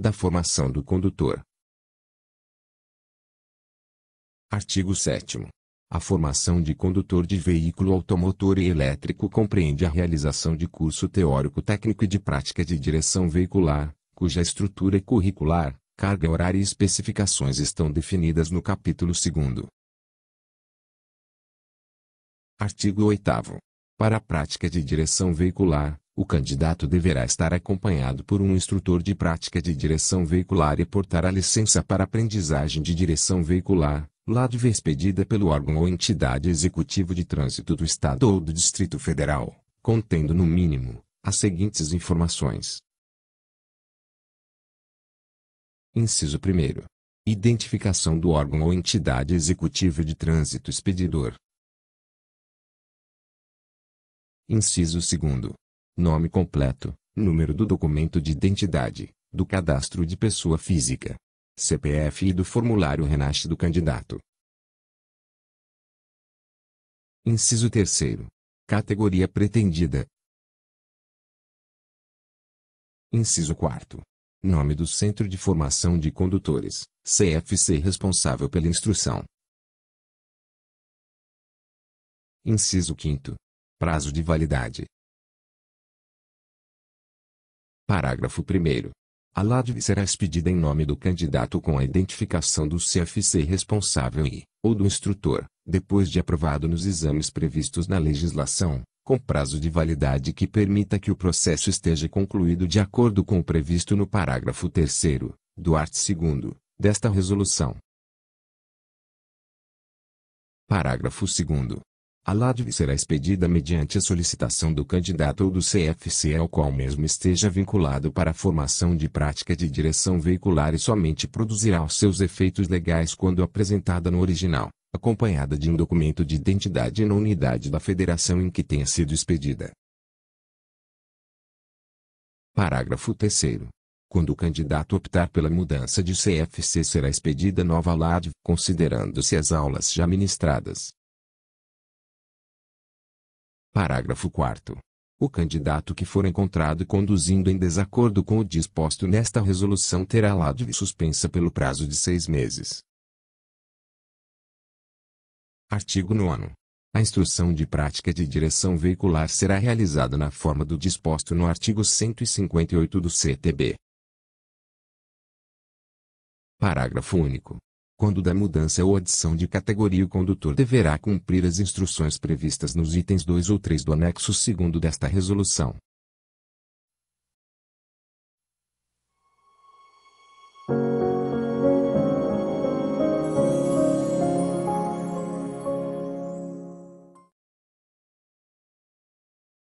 da formação do condutor. Artigo 7 a formação de condutor de veículo automotor e elétrico compreende a realização de curso teórico-técnico e de prática de direção veicular, cuja estrutura é curricular, carga horária e especificações estão definidas no capítulo 2. Artigo 8. Para a prática de direção veicular, o candidato deverá estar acompanhado por um instrutor de prática de direção veicular e portar a licença para aprendizagem de direção veicular, vez expedida pelo órgão ou entidade executivo de trânsito do Estado ou do Distrito Federal, contendo no mínimo as seguintes informações. Inciso 1. Identificação do órgão ou entidade executiva de trânsito expedidor. Inciso 2 nome completo, número do documento de identidade, do cadastro de pessoa física, CPF e do formulário RENASH do candidato. Inciso 3 Categoria pretendida. Inciso 4 Nome do Centro de Formação de Condutores, CFC responsável pela instrução. Inciso 5 Prazo de validade. Parágrafo 1 a LADV será expedida em nome do candidato com a identificação do CFC responsável e, ou do instrutor, depois de aprovado nos exames previstos na legislação, com prazo de validade que permita que o processo esteja concluído de acordo com o previsto no parágrafo 3 do art. 2 desta resolução. Parágrafo 2 a LADV será expedida mediante a solicitação do candidato ou do CFC ao qual mesmo esteja vinculado para a formação de prática de direção veicular e somente produzirá os seus efeitos legais quando apresentada no original, acompanhada de um documento de identidade na unidade da federação em que tenha sido expedida. Parágrafo 3 quando o candidato optar pela mudança de CFC será expedida nova LADV, considerando-se as aulas já ministradas, Parágrafo 4 o candidato que for encontrado conduzindo em desacordo com o disposto nesta resolução terá lado suspensa pelo prazo de seis meses. Artigo 9. A instrução de prática de direção veicular será realizada na forma do disposto no artigo 158 do CTB. Parágrafo único quando da mudança ou adição de categoria o condutor deverá cumprir as instruções previstas nos itens 2 ou 3 do anexo 2 desta resolução